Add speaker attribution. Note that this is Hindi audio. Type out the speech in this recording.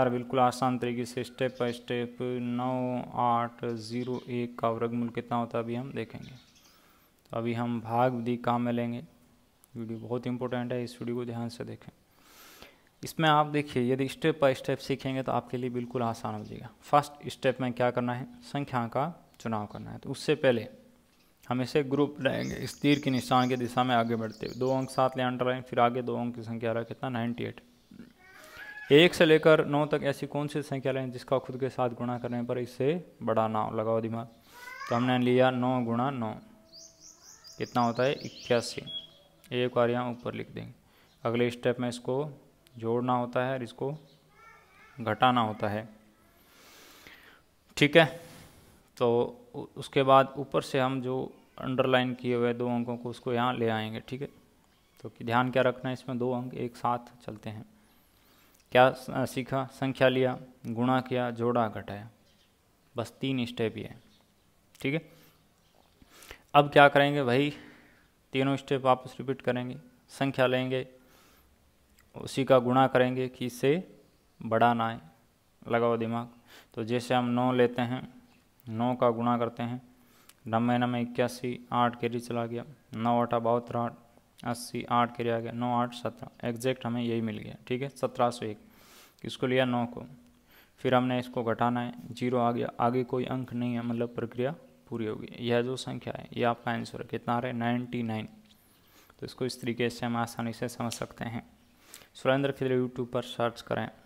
Speaker 1: सर बिल्कुल आसान तरीके से स्टेप बाय स्टेप नौ आठ ज़ीरो एक का वर्गमूल कितना होता है अभी हम देखेंगे तो अभी हम भाग दी काम में लेंगे वीडियो बहुत इंपॉर्टेंट है इस वीडियो को ध्यान से देखें इसमें आप देखिए यदि स्टेप बाय स्टेप सीखेंगे तो आपके लिए बिल्कुल आसान हो जाएगा फर्स्ट स्टेप में क्या करना है संख्या का चुनाव करना है तो उससे पहले हम इसे ग्रुप लेंगे इस तीर के निशान की दिशा में आगे बढ़ते हुए दो अंक साथ ले अंडर आए फिर आगे दो अंक की संख्या रहा कितना नाइन्टी एट एक से लेकर नौ तक ऐसी कौन सी संख्या लें जिसका खुद के साथ गुणा करने पर इससे बड़ा ना लगाओ दिमाग तो हमने लिया नौ गुणा नौ कितना होता है इक्यासी एक बार यहाँ ऊपर लिख देंगे अगले स्टेप में इसको जोड़ना होता है और इसको घटाना होता है ठीक है तो उसके बाद ऊपर से हम जो अंडरलाइन किए हुए दो अंकों को उसको यहाँ ले आएंगे ठीक है तो ध्यान क्या रखना है इसमें दो अंक एक साथ चलते हैं क्या सीखा संख्या लिया गुणा किया जोड़ा घटाया बस तीन स्टेप ये ठीक है अब क्या करेंगे वही तीनों स्टेप वापस रिपीट करेंगे संख्या लेंगे उसी का गुणा करेंगे कि इससे बड़ा ना आए लगाओ दिमाग तो जैसे हम नौ लेते हैं नौ का गुणा करते हैं नब्बे नब्बे इक्यासी आठ के चला गया नौ अठा बहुत आठ अस्सी आठ के आ गया नौ आठ सत्रह एग्जैक्ट हमें यही मिल गया ठीक है सत्रह सौ एक इसको लिया नौ को फिर हमने इसको घटाना है जीरो आ गया आगे कोई अंक नहीं है मतलब प्रक्रिया पूरी होगी यह जो संख्या है यह आपका आंसर है कितना आ रहा है नाइन्टी नाइन तो इसको इस तरीके से हम आसानी से समझ सकते हैं सुरेंद्र खिले यूट्यूब पर सर्च करें